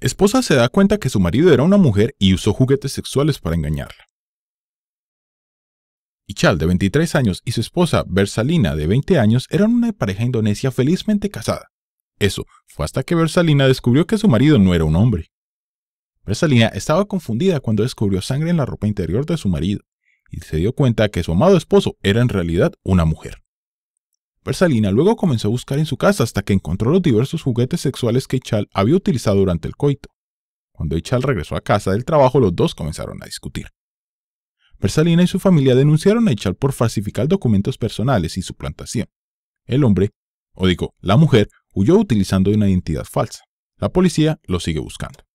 esposa se da cuenta que su marido era una mujer y usó juguetes sexuales para engañarla. Ichal, de 23 años, y su esposa Bersalina, de 20 años, eran una pareja indonesia felizmente casada. Eso fue hasta que Bersalina descubrió que su marido no era un hombre. Bersalina estaba confundida cuando descubrió sangre en la ropa interior de su marido y se dio cuenta que su amado esposo era en realidad una mujer. Persalina luego comenzó a buscar en su casa hasta que encontró los diversos juguetes sexuales que Ichal había utilizado durante el coito. Cuando Ichal regresó a casa del trabajo, los dos comenzaron a discutir. Persalina y su familia denunciaron a Ichal por falsificar documentos personales y suplantación. El hombre, o digo, la mujer, huyó utilizando una identidad falsa. La policía lo sigue buscando.